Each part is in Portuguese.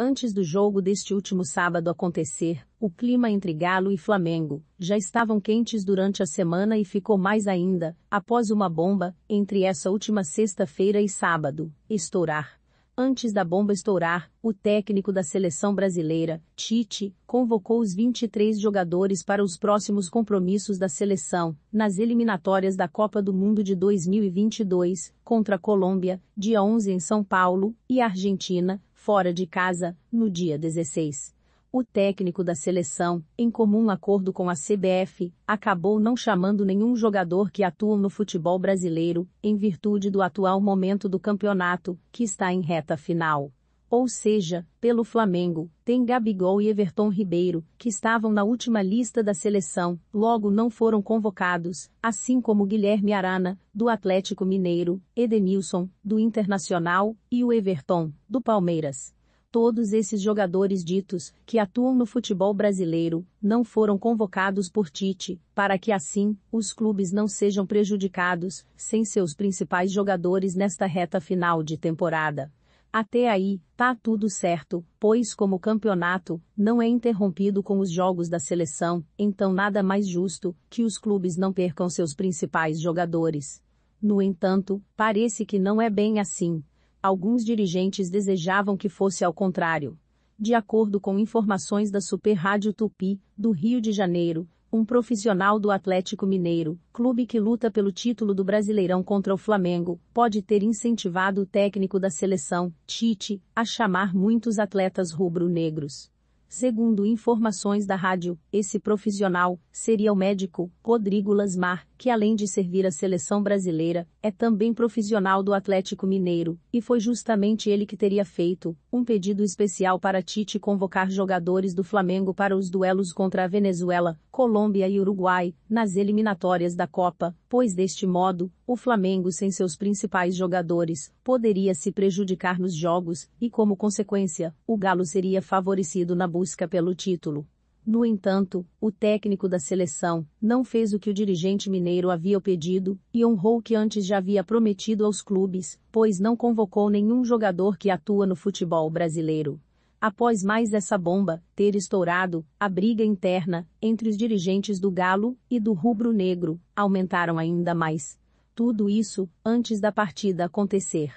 Antes do jogo deste último sábado acontecer, o clima entre Galo e Flamengo já estavam quentes durante a semana e ficou mais ainda, após uma bomba, entre essa última sexta-feira e sábado, estourar. Antes da bomba estourar, o técnico da seleção brasileira, Tite, convocou os 23 jogadores para os próximos compromissos da seleção, nas eliminatórias da Copa do Mundo de 2022, contra a Colômbia, dia 11 em São Paulo, e Argentina, fora de casa, no dia 16. O técnico da seleção, em comum acordo com a CBF, acabou não chamando nenhum jogador que atua no futebol brasileiro, em virtude do atual momento do campeonato, que está em reta final. Ou seja, pelo Flamengo, tem Gabigol e Everton Ribeiro, que estavam na última lista da seleção, logo não foram convocados, assim como Guilherme Arana, do Atlético Mineiro, Edenilson, do Internacional, e o Everton, do Palmeiras todos esses jogadores ditos, que atuam no futebol brasileiro, não foram convocados por Tite, para que assim, os clubes não sejam prejudicados, sem seus principais jogadores nesta reta final de temporada. Até aí, tá tudo certo, pois como o campeonato não é interrompido com os jogos da seleção, então nada mais justo que os clubes não percam seus principais jogadores. No entanto, parece que não é bem assim. Alguns dirigentes desejavam que fosse ao contrário. De acordo com informações da Super Rádio Tupi, do Rio de Janeiro, um profissional do Atlético Mineiro, clube que luta pelo título do Brasileirão contra o Flamengo, pode ter incentivado o técnico da seleção, Tite, a chamar muitos atletas rubro-negros. Segundo informações da rádio, esse profissional seria o médico Rodrigo Lasmar, que além de servir a seleção brasileira, é também profissional do Atlético Mineiro, e foi justamente ele que teria feito um pedido especial para Tite convocar jogadores do Flamengo para os duelos contra a Venezuela, Colômbia e Uruguai nas eliminatórias da Copa, pois deste modo o Flamengo sem seus principais jogadores poderia se prejudicar nos jogos e, como consequência, o Galo seria favorecido na busca pelo título. No entanto, o técnico da seleção não fez o que o dirigente mineiro havia pedido e honrou o que antes já havia prometido aos clubes, pois não convocou nenhum jogador que atua no futebol brasileiro. Após mais essa bomba ter estourado, a briga interna entre os dirigentes do Galo e do Rubro Negro aumentaram ainda mais. Tudo isso, antes da partida acontecer.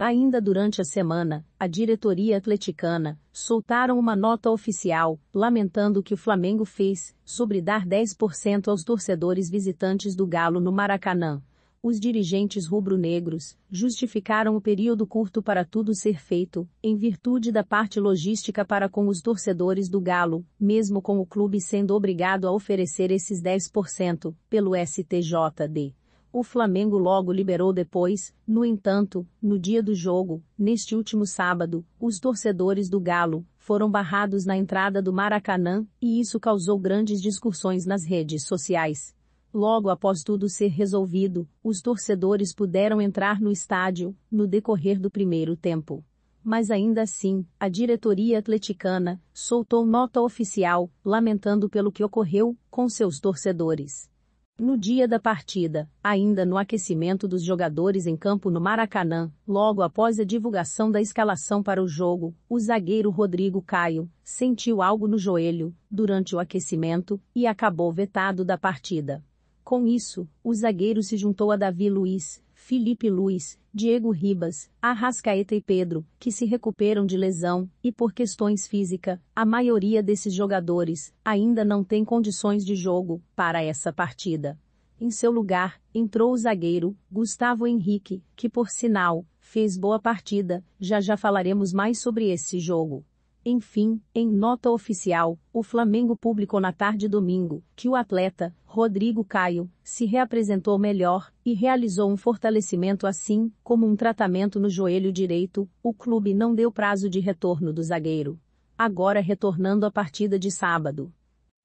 Ainda durante a semana, a diretoria atleticana soltaram uma nota oficial, lamentando que o Flamengo fez sobre dar 10% aos torcedores visitantes do Galo no Maracanã. Os dirigentes rubro-negros justificaram o período curto para tudo ser feito, em virtude da parte logística para com os torcedores do Galo, mesmo com o clube sendo obrigado a oferecer esses 10%, pelo STJD. O Flamengo logo liberou depois, no entanto, no dia do jogo, neste último sábado, os torcedores do Galo foram barrados na entrada do Maracanã, e isso causou grandes discussões nas redes sociais. Logo após tudo ser resolvido, os torcedores puderam entrar no estádio, no decorrer do primeiro tempo mas ainda assim, a diretoria atleticana soltou nota oficial, lamentando pelo que ocorreu com seus torcedores. No dia da partida, ainda no aquecimento dos jogadores em campo no Maracanã, logo após a divulgação da escalação para o jogo, o zagueiro Rodrigo Caio sentiu algo no joelho durante o aquecimento e acabou vetado da partida. Com isso, o zagueiro se juntou a Davi Luiz, Felipe Luiz, Diego Ribas, Arrascaeta e Pedro, que se recuperam de lesão, e por questões físicas, a maioria desses jogadores ainda não tem condições de jogo para essa partida. Em seu lugar, entrou o zagueiro, Gustavo Henrique, que por sinal, fez boa partida, já já falaremos mais sobre esse jogo. Enfim, em nota oficial, o Flamengo publicou na tarde domingo que o atleta, Rodrigo Caio, se reapresentou melhor e realizou um fortalecimento assim como um tratamento no joelho direito. O clube não deu prazo de retorno do zagueiro. Agora retornando à partida de sábado.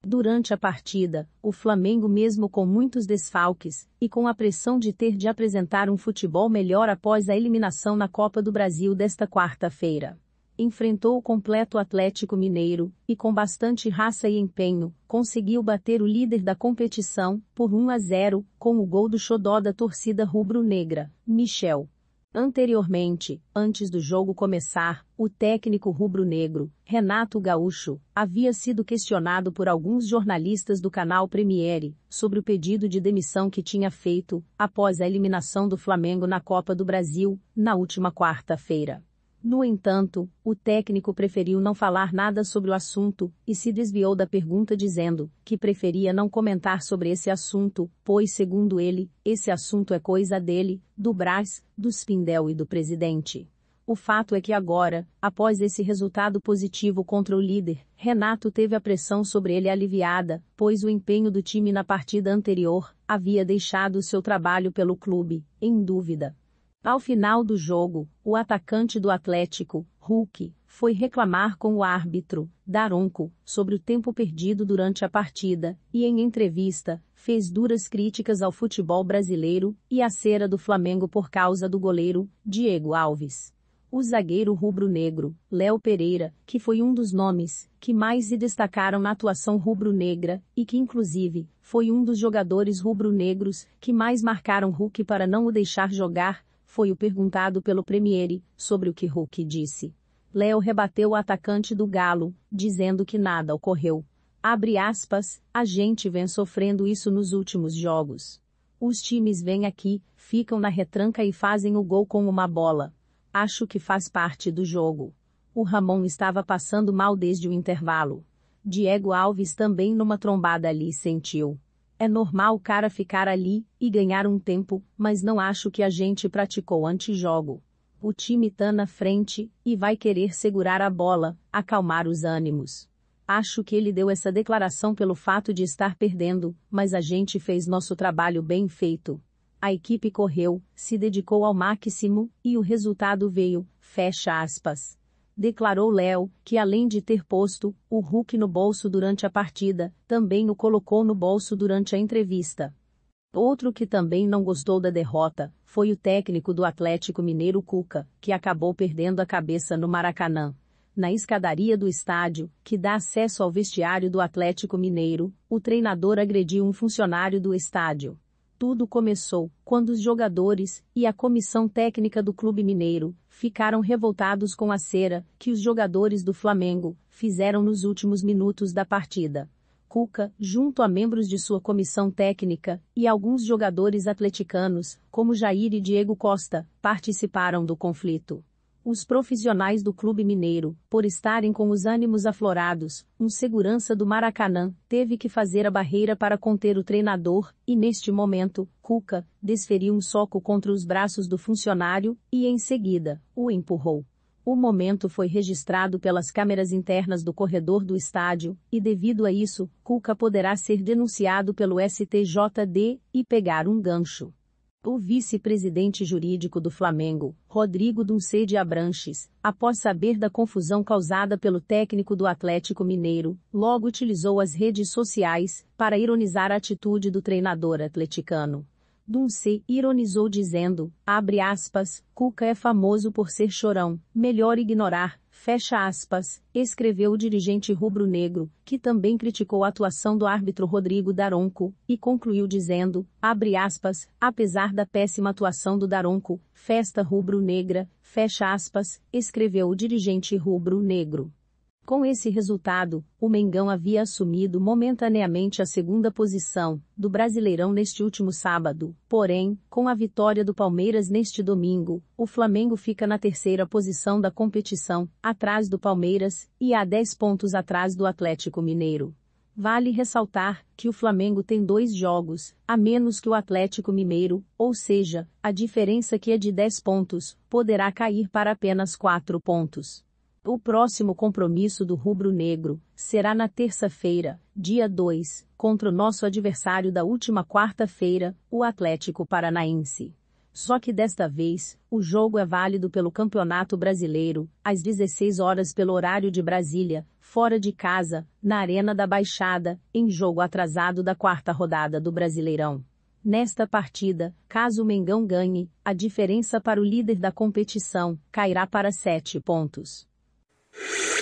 Durante a partida, o Flamengo, mesmo com muitos desfalques e com a pressão de ter de apresentar um futebol melhor após a eliminação na Copa do Brasil desta quarta-feira, enfrentou o completo Atlético Mineiro, e com bastante raça e empenho, conseguiu bater o líder da competição, por 1 a 0, com o gol do xodó da torcida rubro-negra, Michel. Anteriormente, antes do jogo começar, o técnico rubro-negro, Renato Gaúcho, havia sido questionado por alguns jornalistas do canal Premiere sobre o pedido de demissão que tinha feito após a eliminação do Flamengo na Copa do Brasil, na última quarta-feira. No entanto, o técnico preferiu não falar nada sobre o assunto e se desviou da pergunta dizendo que preferia não comentar sobre esse assunto, pois, segundo ele, esse assunto é coisa dele, do Brás, do Spindel e do presidente. O fato é que agora, após esse resultado positivo contra o líder, Renato teve a pressão sobre ele aliviada, pois o empenho do time na partida anterior havia deixado seu trabalho pelo clube em dúvida. Ao final do jogo, o atacante do Atlético, Hulk, foi reclamar com o árbitro, Daronco, sobre o tempo perdido durante a partida, e em entrevista, fez duras críticas ao futebol brasileiro e à cera do Flamengo por causa do goleiro, Diego Alves. O zagueiro rubro-negro, Léo Pereira, que foi um dos nomes que mais se destacaram na atuação rubro-negra e que, inclusive, foi um dos jogadores rubro-negros que mais marcaram Hulk para não o deixar jogar, foi o perguntado pelo Premier sobre o que Hulk disse. Léo rebateu o atacante do Galo, dizendo que nada ocorreu. Abre aspas, a gente vem sofrendo isso nos últimos jogos. Os times vêm aqui, ficam na retranca e fazem o gol com uma bola. Acho que faz parte do jogo. O Ramon estava passando mal desde o intervalo. Diego Alves também numa trombada ali sentiu. É normal o cara ficar ali e ganhar um tempo, mas não acho que a gente praticou antijogo. O time tá na frente e vai querer segurar a bola, acalmar os ânimos. Acho que ele deu essa declaração pelo fato de estar perdendo, mas a gente fez nosso trabalho bem feito. A equipe correu, se dedicou ao máximo e o resultado veio. Fecha aspas declarou Léo, que além de ter posto o Hulk no bolso durante a partida, também o colocou no bolso durante a entrevista. Outro que também não gostou da derrota foi o técnico do Atlético Mineiro Cuca, que acabou perdendo a cabeça no Maracanã. Na escadaria do estádio, que dá acesso ao vestiário do Atlético Mineiro, o treinador agrediu um funcionário do estádio. Tudo começou quando os jogadores e a comissão técnica do Clube Mineiro ficaram revoltados com a cera que os jogadores do Flamengo fizeram nos últimos minutos da partida. Cuca, junto a membros de sua comissão técnica e alguns jogadores atleticanos, como Jair e Diego Costa, participaram do conflito os profissionais do Clube Mineiro, por estarem com os ânimos aflorados, um segurança do Maracanã teve que fazer a barreira para conter o treinador, e neste momento, Cuca desferiu um soco contra os braços do funcionário e, em seguida, o empurrou. O momento foi registrado pelas câmeras internas do corredor do estádio, e devido a isso, Cuca poderá ser denunciado pelo STJD e pegar um gancho. O vice-presidente jurídico do Flamengo, Rodrigo de Abranches, após saber da confusão causada pelo técnico do Atlético Mineiro, logo utilizou as redes sociais para ironizar a atitude do treinador atleticano. Dunce ironizou dizendo, abre aspas, Cuca é famoso por ser chorão, melhor ignorar, fecha aspas, escreveu o dirigente rubro-negro, que também criticou a atuação do árbitro Rodrigo Daronco, e concluiu dizendo, abre aspas, apesar da péssima atuação do Daronco, festa rubro-negra, fecha aspas, escreveu o dirigente rubro-negro. Com esse resultado, o Mengão havia assumido momentaneamente a segunda posição do Brasileirão neste último sábado. Porém, com a vitória do Palmeiras neste domingo, o Flamengo fica na terceira posição da competição, atrás do Palmeiras e a 10 pontos atrás do Atlético Mineiro. Vale ressaltar que o Flamengo tem dois jogos, a menos que o Atlético Mineiro, ou seja, a diferença que é de 10 pontos, poderá cair para apenas 4 pontos. O próximo compromisso do Rubro Negro será na terça-feira, dia 2, contra o nosso adversário da última quarta-feira, o Atlético Paranaense. Só que desta vez, o jogo é válido pelo Campeonato Brasileiro, às 16 horas pelo horário de Brasília, fora de casa, na Arena da Baixada, em jogo atrasado da quarta rodada do Brasileirão. Nesta partida, caso o Mengão ganhe, a diferença para o líder da competição cairá para 7 pontos. you